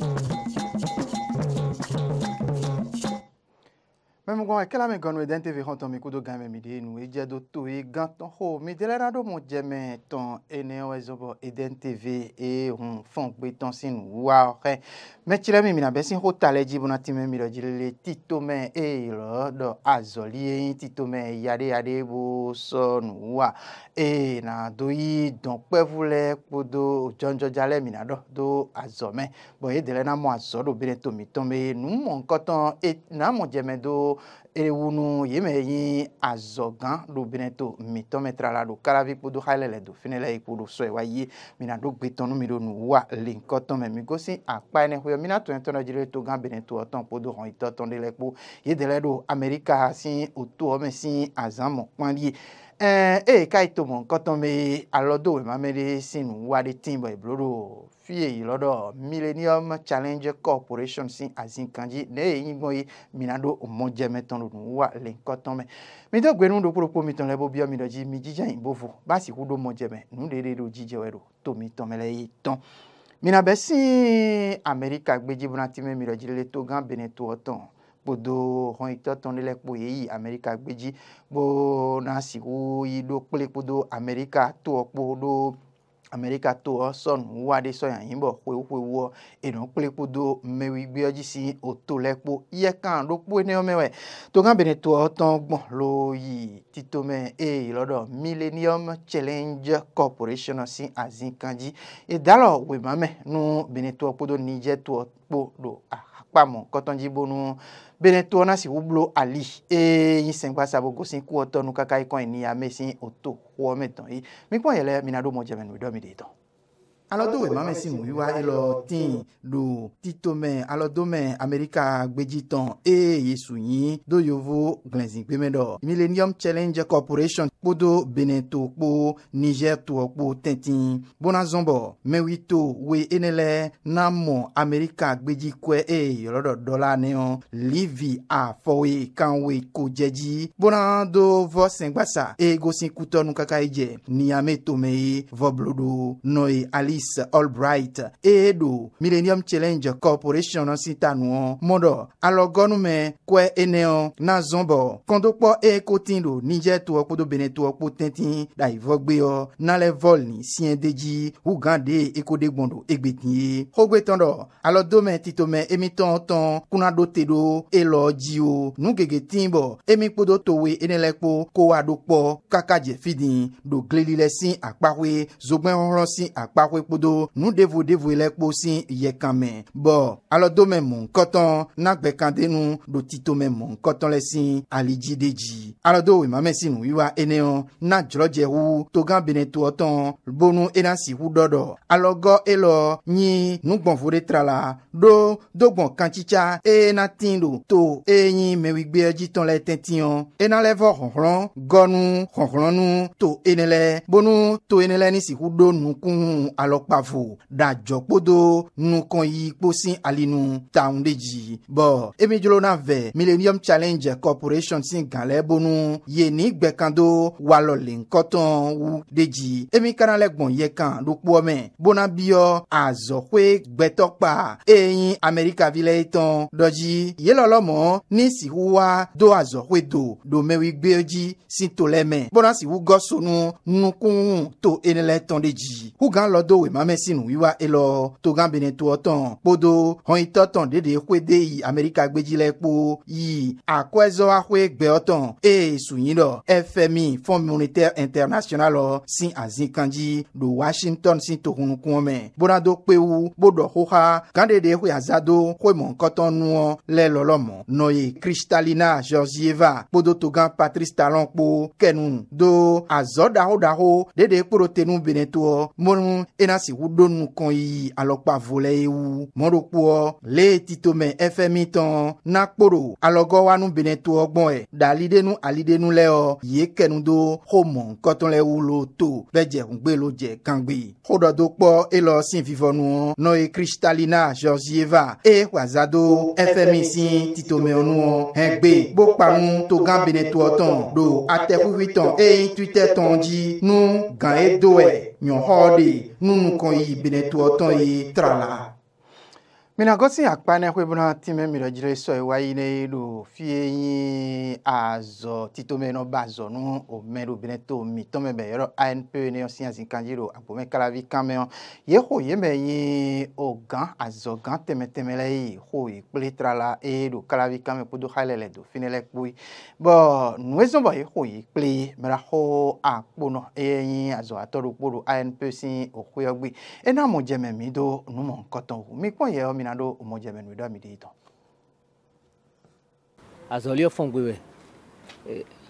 うん。mɛmu gɔn ekela mi gɔnu edente vi xɔtɔn mi kudo gan mi de nu edze do to ye gãtɔn xɔ mi de lɛra ɖo mo dzeme tɔn ene wɔ ezɔbɔ edente vi eye hun fɔn gbe tɔn si nu wa xɛ mɛtsirɛ mi mina bɛsi xɔ ta le dzi bona ti mɛ mi lɔ dzilele tito mɛ eye lɔ ɖɔ azɔli ye tito mɛ yaɖe yaɖe bo sɔ nu wa eye na do yi dɔnkpɛvu lɛ kpodo dzɔndzɔdza lɛ mina ɖɔ do azɔ mɛ bɔn ye de lɛ na mɔ azɔ ɖo bi ne to mi tɔn be numɔnkɔtɔn e na mɔ eye wunu yeme yi azɔgã ɖo bene to mitɔmetra la ɖo kalavi kpodo xalɛ le dofine le ikpo ɖo sɔe wa yi mina do gbetɔnu mi ɖo nuwa le ŋkɔtɔme mi gosi akpa ene xɔyɔ mina tɔnyɔtɔ na dzile to gã bene to ɔtɔn kpodo hɔn itɔtɔn de le kpo yedele ɖo amerika si oto ɔme si azãmɔ kpɔn li ee eh, eh, ka ito mọ nǹkan tán mi alọ́dọ̀ ìmọ̀ amẹ́rẹ́sìn wà dé tí ń bọ̀ ìbúrò fi èyí lọ́dọ̀ millennium challenge corporation sí àzínkanjí ní èyí gbọ́n yìí mìnàdó ọmọjẹmẹtàn lòdùn wà lè nǹkan tán mẹ́ mi tó gbẹ́nu dòkúròpó mi tán lẹ́bọ̀ bí ọmọ ìdọ̀jì mi jíjẹ́ ìbò fò bá kúndó mọ̀jẹ̀mẹ̀ nù ló jíjẹ́ wẹ̀rọ tó mi tán mẹ́lẹ́ yìí tán mina bẹ́ sí amẹ́ríkà gbẹ́jìbọ̀nà tí mi ìdọ̀jì lè tó gán bẹ̀rẹ̀ tó ọ̀tàn kpodo xɔyitɔ tɔnilɛkpo yeyi amerika gbedzi bo na si wo yi ɖo kple kpodo amerika toɔ kpo ɖo amerika toɔ sɔnu wa ɖe sɔnya yin bɔ xoexoewɔ eno kple kpodo mewi gbea dzi si oto lɛ kpo yɛ kan ɖo kpoe ne mewɛ to gã bene toɔ tɔn gbɔn lo yi tito me eye lɔɖɔ millennium challenge corporation si azi kan dzi edalɔ wema me nu bene toɔ kpodo nidze toɔ kpo ɖo aha kpamɔ kɔtɔnjibonu benetɔ nasi wublo ali eye yisenba sabo gosi kuwɔtɔnu kaka ikɔn eniyan mesi oto wɔmɛtɔn yi mikpɔn yɛlɛ minadomɔ jɛmɛnu dɔmi de tɔn alɔdowe mame si mu wiwa elɔ tin lu titome alɔdome amerika gbedzitɔn eye yesu nyi do yovo glɛzigbeme dɔ millennium challenge corporation kpodo benin to kpo niger to kpo tɛntin bonazɔnbɔ mɛwi to we ene lɛ namɔ amerika gbedzikɔɛ eye yɔrɔ dɔ dɔ la nɛɛ livi afɔwe kanwe ko jɛji bona do vɔ sɛngbasa eye gosi kutɔnu kaka yi jɛ niyame tome ye vɔ blodo nɔ ye ali. Maurice Albright eye ɖo Millennium Challenge Corporation si ta nuɔ mɔɖɔ alɔgɔnume kɔe eneo na zɔnbɔ kɔndokpɔ eye koti ɖo Niger toɔ kpodo Benin toɔ kpo tɛntɛn da ivɔgbe yɔ nalɛ vɔl ni siɛ de dzi wu de eko de gbɔn do egbe ti ye xogbetɔn dɔ alɔdome titome emitɔn tɔn kuna ɖo te ɖo elɔ dzi o nugege ti bɔ emi kpodo towe enelɛ kpo ko wa ɖo kpɔ kaka dze fi di ɖo lɛ si akpakoe zogbɛn hɔrɔn si akpakoe kpodo nu ɖevu ɖevu le kpo si yɛ kan mɛ bɔn alɔdome mɔ nkɔtɔn nagbɛkandenu ɖo titome mɔ nkɔtɔn lɛ si alidzi de dzi alɔdo wemame si nu wiwa eneɔ na dzrɔdze wu togan bene toɔtɔn bonu ena si wu dɔdɔ alɔgɔ elɔ nyi nugbɔnvo de tra la ɖo dogbɔn kantsitsa eye na ti ɖo to eye nyi mewigbe dzitɔn lɛ tɛntiɔ ena lɛ vɔ xɔxlɔ gɔnu xɔxlɔnu to ene lɛ bonu to ene lɛ ni si wu ɖo nukun alɔ kpafo ɖadzɔkpodo nukɔ yi kposi alinu taun de dzi bɔn emi dzrona vɛ millennium challenge corporation si galɛ bonu yeni gbɛkando walɔle nkɔtɔn wu de dzi emi kana lɛ gbɔn kan ɖokpoɔ mɛ bona biyɔ azɔkoe gbɛtɔkpa eyin amɛrika vi lɛ etɔn dɔdzi yelɔlɔmɔ ni siwuwa do azɔkoe do domewi gbe dzi si to lɛ mɛ bona siwu gɔsonu nukunu to enelɛ tɔn de dzi wèmámẹ́sìn wíwá elɔ togambene toɔtɔn kpodo hɔnyitɔtɔn ɖeɖe xoe de yi amɛrika gbedzilɛ kpo yi akɔɛzɔ axoe gbɛɔtɔn eye sunyin dɔ fmi fond monétaire international lɔ si azin Washington do washington si tohunukuɔ mɛ bonado kpewu boɖɔ xoxa gãɖeɖe Kwe azado xoe mɔnkɔtɔnuɔ lɛ lɔlɔmɔ nɔye kristalina georgieva kpodo togan patrice talon kpo kɛnu do azɔɖaxoɖaxo ɖeɖe kpoɖo tenu benetoɔ mɔnu ena nya si woɖo nu kan yi alɔkpavo le e. ye wu mɔɖokpoɔ le titome fmi tɔn nakpoɖo alɔgɔ wa nu benetoɔ gbɔn ɛ ɖaliɖenu aliɖenu lɛ ɔ yie kɛnudo xɔmɔ nkɔtɔn lɛ wulo to bɛ dze ŋugbe lo dze kangbe xɔɖɔdo kpɔ elɔ si vivɔnu nɔ ye kristalina georgieva eye wazado fmi si titome nu hɛgbe gbɔkpanu to gã benetoɔ tɔn ɖo atɛ ƒuƒui tɔn eye tuitɛ tɔn dzi nu gã ye do ɛ nyɔxɔ ɖe nunu kɔ yi benetɔ tɔ ye trala mina gosi akpana ƒe bena tìmɛ mi ɖe dzre sɔ ewa yi ne ɖo fie nyi azɔ titome nɔ ba azɔ nu o ɖo bene to mi tɔmɛ bɛ yɔrɔ anp ne yɔ siyan zikanji ɖo agbome kalavi kan mɛ ye xɔ ye mɛ nyi o gan azɔ gan tɛmɛtɛmɛ la ye xɔ yi kple tra la eye ɖo kalavi kame mɛ kudo xa lɛ lɛ do fi ne lɛ kpoe bɔn nuwezɔn bɔ ye xɔ yi kple ye mɛra xɔ akponɔ eye nyi azɔ atɔ ɖo kpo ɖo anp si o xɔ ena mɔ dzɛmɛ mi do mi kpɔn yɛ mi Minando umoja wenu Idoa Midiito. Azo lio fongwewe.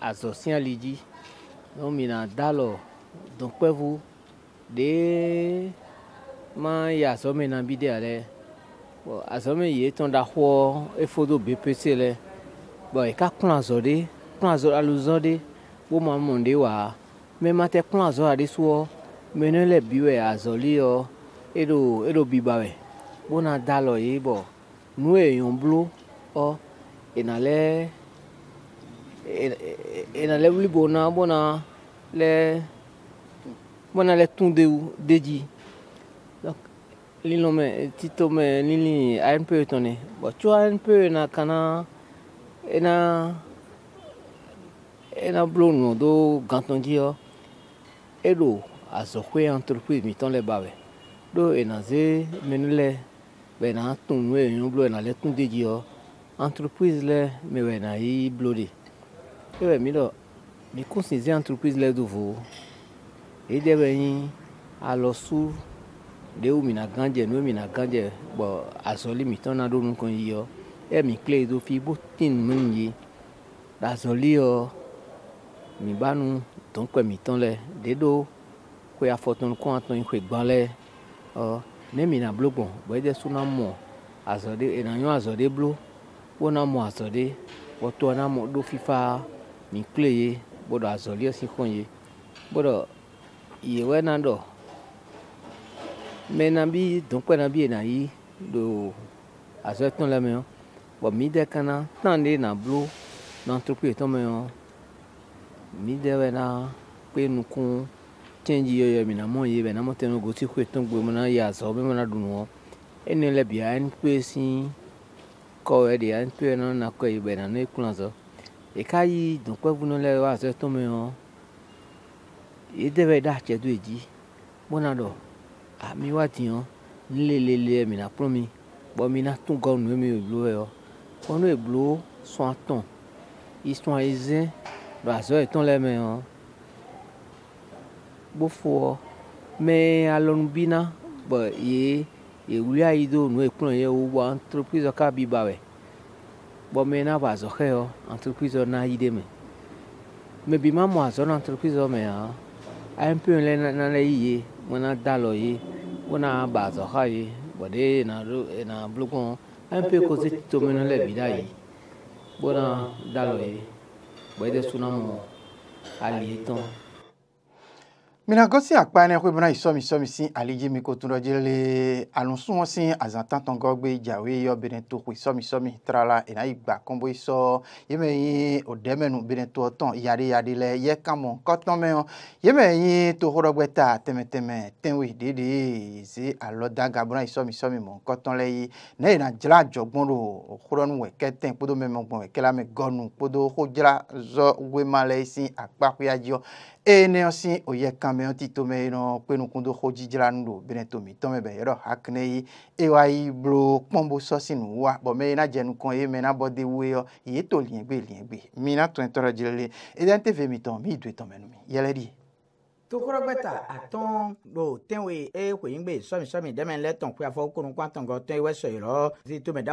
Azo sian liji. No mina dalo donkwevu de ma ya azo me na bide ale. Bo azo me ye ton da ho efodo BPC le. Bo e ka kun azo de, kun azo aluzon de. Bo ma monde wa. Me ma te kun azo ade so. Me ne le biwe azo lio. Edo edo bibawe bona da alɔ yi bɔ nu èèyàn blo ɔ ena lɛ ena lɛ wlibo na bona lɛ bona lɛ tún de de dzi donc lílɔ mɛ titɔ mɛ lílì anp tɔnɛ bɔn tso anp na kana ena ena blo nɔ do gãtɔn dzi yɔ eɖo azɔkɔe entreprise mitɔn lɛ ba wɛ ɖo ena ze menu lɛ bena tunu enyo blo ena le tun de dzi yɔ entreprise le mi wɔ ena yi blo de ewɔ mi lɔ mi ko si zi entreprise le do vo eyi de be nyi alɔ su de wo mina gã dze nu mina gã dze bɔ azɔli mi tɔna ɖo nukɔ yi yɔ eye mi kple do fi bo tin mi yi azɔli yɔ mi ba nu tɔn kɔ mi tɔn lɛ de do ko ya fɔtɔn kɔ atɔn yi ko gbã lɛ ɔ ne mina blo gbɔn bɔn ede so na mɔ azɔ de ena nyɔ azɔ de blo wo na mɔ azɔ de wɔtɔ na mɔ ɖo fifa mi kple ye bo ɖɔ azɔlia si xɔ ye bo ɖɔ ye wɔ na ɖɔ mɛ na bi dɔnkpɛ na bi yina yi do azɔ tɔn lɛ mɛ o bɔn mi de kana tan de na blo na antropi etɔ mɛ o mi de wɛ na kpe nukun change yɔyɔ mina mɔ ye bɛna mɔtɛ no goti koe tɔn gbe mana ya zɔ bɛ mana dunu wɔ ene lɛ bia ɛni si kɔ ɛdi ɛni kpe ɛna na kɔ yi bɛna ne kplɔ zɔ eka yi dɔnkpɛvu no lɛ wa zɔ tɔmɛ wɔ yede bɛ da tsɛ do edzi bɔna dɔ ami wa ti wɔ nlelele mina kplɔ mi bɔ mina tó gɔ nu mi eblo yɛ wɔ kɔ sɔn atɔn isɔn eze do azɔ etɔn lɛ mɛ wɔ kpofoɔ mɛ alɔnubina bɔ ye ewlia yi do nu ekplɔ ye wo bɔ entreprise ka bi ba wɛ bɔ mɛ na ba zɔ yɔ entreprise na yi de me mɛ bi ma mɔ azɔ na entreprise mɛa amp lɛ na lɛ yi ye mo na da lɔ ye wo na ba zɔ xa ye bɔ de na do na blokɔn amp ko se tome na lɛ bi da yi wo na da lɔ ye bɔ e de suna mɔ ali tɔn mina gosi akpa ne ko bana isomi somi sin alije mi ko tun do jele alunsun won sin azantan ton gogbe jawe yo bene to ko isomi somi trala ina igba kombo iso yeme yin odemenu bene to ton yare yare le ye kamo koton me yeme yin to horo gbeta temeteme tenwe dede ze alo daga bana isomi somi mo koton le yi ne ina jla jogbon ro horo nu weke ten podo me mo gbon weke la me eye ne si oye kame ti tome no kpenukundo xodzidzranu do bene tomi tɔmɛ bɛ yɔrɔ hakene yi eye wa yi blo kpɔnbo sɔsi nu wa bɔn mɛ yina dzenu kɔn eye mɛ na e bɔ de wo e yɔ ye to liɛgbe liɛgbe mina tɔn tɔrɔ dzilele edan te fe mi tɔn mi do tɔmɛ nu mi yɛlɛ di. tokorogbɛta atɔn do tɛnwe eye ko yin gbe sɔmisɔmi dɛmɛ lɛ tɔn kuya fɔ kunu kwan tɔn gɔ tɔn iwɛ sɔyɔrɔ zi tome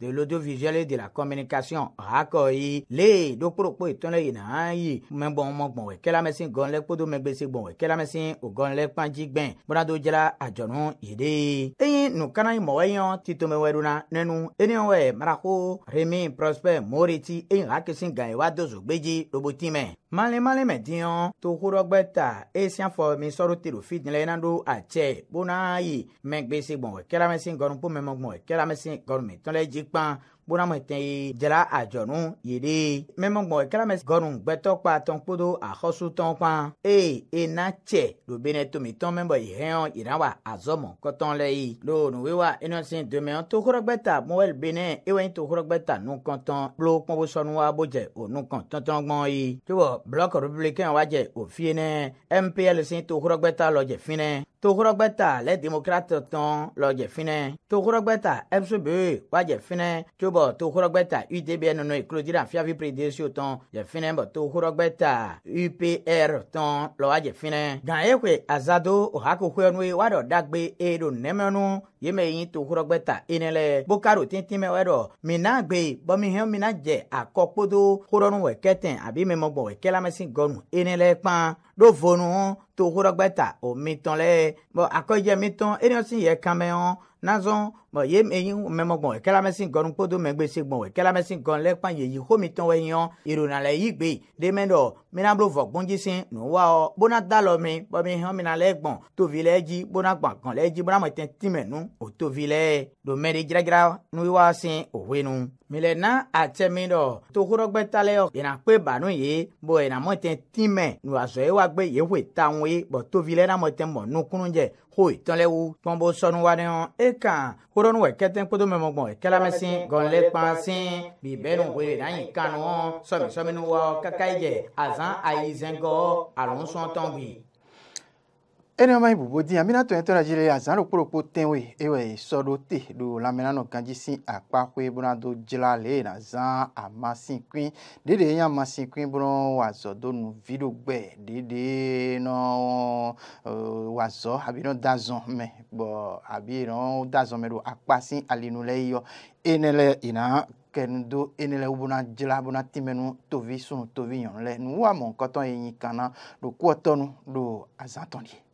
de l'audiovisuel et de la communication akɔ yi lee ɖokpɔɖokpɔ etɔn le yina yi mɛgbɔn mɔgbɔn wɛ kɛlɛmɛ si gɔn lɛ kpodo mɛgbɛsi gbɔn wɛ kɛlɛmɛ si o gɔn lɛ kpanji gbɛn bɔnado jɛra adzɔnu yi de. eyi nukana yi mɔgɔ yɔn titome wɛruna nɛnu eniyan wɛ marako remi prosper moriti eyi hakisi gan ye wa dozo gbedzi roboti mɛ malemale mɛ diɲɔ tokorɔgbɛ ta esiã fɔ misɔrɔ tero fidilɛ yina do atsɛ bona yi mɛgbɛsi gbɔn wɛ kɛlɛmɛ si gɔn pomɛmɔgbɔn wɛ kɛlɛmɛ si gɔn mɛtɔlɛ dzi kpan bonamete dzra adzɔnu yi ɖe mɛmɔgbɔn kɛlɛmɛ gɔnu gbɛtɔ kpa tɔnkpodo axɔsutɔn kpa eye ena tsɛ lobene tomitɔn mɛmɔ yi hɛn yina wa azɔmɔ kɔtɔn lɛ yi lo nuwe wa enɔsi domɛ tokorɔgbɛta mɔwɛli bene ewɛ tokorɔgbɛta nukɔntɔn kplo kpɔnbosɔnu wa bo dze o nukɔntɔntɔn gbɔn yi tubɔ blɔk republikɛn wa dze o fie nɛ mpl si tokorɔgbɛta lɔ dze fi nɛ tohurɔgbɛta lɛ demokrati tɔn lɔ jɛfinɛ tohurɔgbɛta fcbe wa jɛfinɛ tso bɔ tohurɔgbɛta utbn nɔnɔ eklodira fiafi predesio tɔn jɛfinɛ bɔ tohurɔgbɛta upr tɔn lɔ wa jɛfinɛ ganyekwe azado ohakohoɛnue wa dɔ dagbe eɖo nɛmɛnu yeme yi tohurɔgbɛta ene lɛ bokaro tintin mɛ wɛ dɔ mina gbe bɔmi hɛn mina jɛ akɔkpodo horɔnu wɛkɛtɛn abi mɛmɔgbɔn wɛkɛlamɛsi gɔnu ene lɛ kpan ɖo vonu tohorɔgbɛta o mitɔn lɛ bɔn akɔyɛ mitɔn eriɔsi yɛ kamɛ hɔn nazɔn mɔ ye eyin mɛmɔgbɔn kɛlamɛsi gɔnu kpodo mɛgbese gbɔn kɛlamɛsi gɔn lɛ kpan yeyi homi tɔn wɛ yɔn irona lɛ yi gbe demɛ dɔ mina blo vɔ gbɔndzi si nu wa ɔ bona da lɔ mi bɔ mi hɔn mina lɛ gbɔn tovi lɛ edzi bona gbɔn gɔn lɛ edzi bona mɛ tɛ ti mɛ nu o tovi lɛ domɛ de dzradzra nu wa si owe nu milẹ̀ ná àtẹ̀mí rọ̀ tokorọ́gbẹ́talẹ̀ ìnà pé bànú yìí bó ìnà mọ̀tẹ́ tìmẹ̀ nù àzọ̀ yìí wá gbé yìí wò táwọn yìí bọ̀ tóbi lẹ́nà mọ̀tẹ́ mọ̀ nukunu jẹ́ hó ìtọ́lẹ́wò tọ́nbó sọnù wa ni hàn é kàn kodɔn wɛ kɛtɛn kodo mɛ mɔgbɔn wɛ kɛlɛmɛ sin gɔnlɛ kpan sin bi bɛɛ nu wele n'a yi kanu sɔmi sɔmi nu wɔ kaka jɛ azan ayi zɛngɔ alonsɔn tɔn bi ene ma ibubo di amina to ento rajire ya zan lokpolokpo tenwe ewe so do te do lamina no ganji sin apape bona do jila na zan amasin queen dede yan amasin queen bona wa zo do nu video gbe dede no wa zo abi no dazon me bo abi no dazon me do apasin alinu le yo ene le ina kẹnu do ene le wobona dzra bona timenu tovi sunu tovi yɔn lɛ nuwamɔ kɔtɔn yi nyi kana do kuɔtɔnu do azãtɔni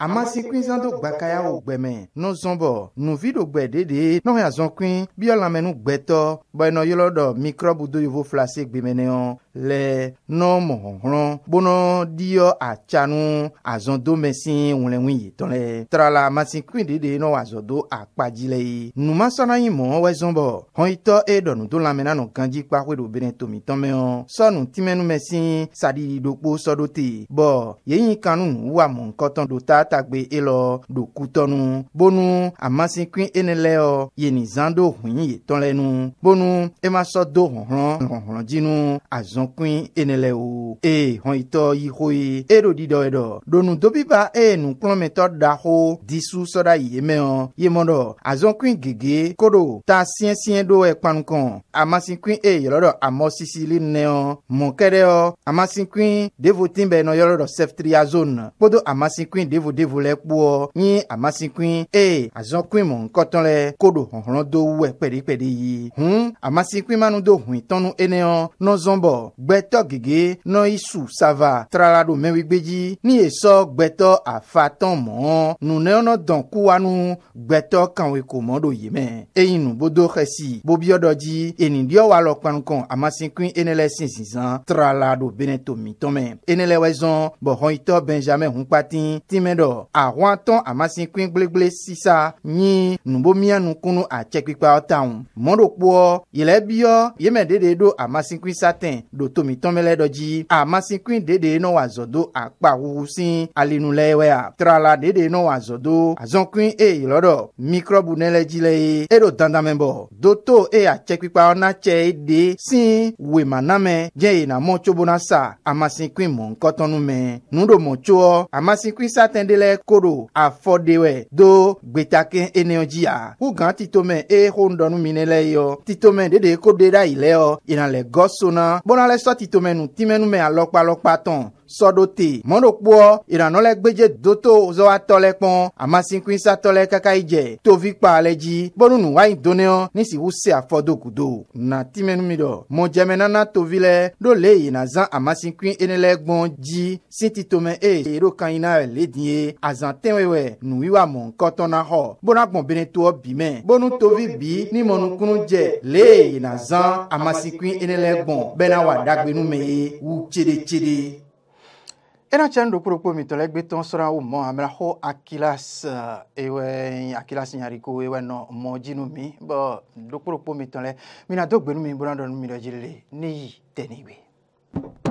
ama si kui zãn do gbakayawo gbɛmɛ no zɔnbɔ nuvi do gbɛ dede nɔɣya zɔn kui biɔlamɛnu gbɛtɔ bɔyinɔ yɔlɔ dɔ mikrɔbu do yovo flase gbemɛnɛ yɔ le nɔ mɔhɔnhlɔn bonɔ diyɔ atsanu azɔndome si ŋlɛŋui yi tɔn lɛ trala masikui ɖeɖe nɔ wazɔdo akpadzi le yi numasɔnɔ yi mɔ wɛzɔn bɔ hɔnyitɔ e dɔnudo lamɛnna nɔ gandzi kpakoe ɖo bene tomitɔmɛ ɔ sɔnu tìmɛnumɛ si saɖiɖi ɖokpo sɔɖo te bɔ yeyin kanu wa mɔ nkɔtɔn do ta tagbe elɔ ɖokutɔnu bonu amasikui ene lɛ ɔ yenizan do hun yi tɔn lɛ nu bonu emasɔ do hɔnhlɔn hɔnhlɔn dzinu azɔn zɔnkui enelɛ o eye hɔnyitɔ yi xoe eɖo ɖiɖɔ eɖɔ ɖonu dobiba eye nukplɔmetɔ da xo disu sɔɖa yi eme hmm? ɔ ye mɔɖɔ azɔnkui gege koɖo ta siɛsiɛ ɖo ekpanukɔn amasinkui eye yɔlɔɖɔ amɔ sisi li nɛ ɔ mɔkɛ ɖe ɔ amasinkui devotin bɛ nɔ yɔlɔɖɔ sɛfitiria zone kpodo amasinkui devodevo lɛ kpoɔ nyi amasinkui eye azɔnkui mɔ ŋkɔtɔn lɛ koɖo hɔhlɔ do wɛ pɛɖipɛɖi yi hun amasinkui manu do hun tɔnu ene ɔ nɔ bɔ gbẹtɔ gègé nɔ isu sava e e trala ɖo mɛwigbe dzi ní esɔ gbẹtɔ afatɔn mɔ nunɛɔnɔ dɔn kuwanu gbẹtɔ kanwe ko mɔ ɖo yimɛ eyi nubodo xɛsi bobiɔdɔ dzi enidiɔ wa lɔ kpanukɔn amasinkun enelɛ sinsinzan trala ɖo benetɔ mitɔmɛ enelɛ wɛzɔn bɔhɔnyitɔ benjamin hunkpati tìmɛdɔ ahoatɔn amasinkun gblegble sisa nyi nubomianukunu atsɛkpikpa ɔtàn mɔɖokpoɔ yɛlɛbiɔ yɛmɛɖeɖe ɖo amasinkun satɛn ɖotomi tɔmɛlɛ dɔ dzi amasikun dede nɔ wa zɔ do akpa wuwu si alinulɛ wɛa trala dede nɔ wa zɔ do azɔkun eye lɔdɔ mikrɔbu nɛlɛ dzi lɛ ye eɖo dandamɛ bɔ doto eye atsɛkpikpa ɔnatsɛ ede si wemanamɛ dze yina mɔ tsobona sa amasikun mɔ nkɔtɔnu mɛ nuɖomɔ tsoɔ amasikun satɛn de lɛ koɖo afɔdewɛ do gbetake eneyɔ dzia wugan titome eye xɔ ŋdɔnu mi ne lɛ dede ko de ɖa yi le gɔ bona lɛ sɔti tome nu tìmɛnu mɛ alɔkpalɔkpa tɔn sɔɖote mɔɖokpoɔ ìrànlọ́lẹ̀ gbẹ́jẹ́ dótó zɔwatɔ lɛ kpɔn amasinkwinsatɔ lɛ kaka yi dze tovi kpa lɛ dzi gbɔnunu wa yi doni yɔ nisi wuse afɔdogudo natimɛnumi dɔ mɔdzɛmɛnana tovi lɛ ɖo le yina zan amasinkwi enelɛ gbɔn dzi sintitome eye ɖo kan yina le di ye azan tɛwɛwɛ nuwiwa mɔ nkɔtɔna xɔ bonagbɔn benetoɔ bimɛ bonu tovi bi ni mɔnukunu dze le yina zan amasinkwi enelɛ gbɔn bɛna wa dagbenume ye wu tseɖetseɖe eratsa nuɖokpoɖokpo mitɔlɛgbetɔ srɔ̃ wo mɔ amlaxɔ akilas eh, ewɔ akilas nyariko ewɔ nɔ mɔ dzinu mi bɔ nuɖokpoɖokpo mitɔlɛ mina do gbenu mi bɔna dɔ nu mi ɖe dzi le ne yi tɛ ne gbe.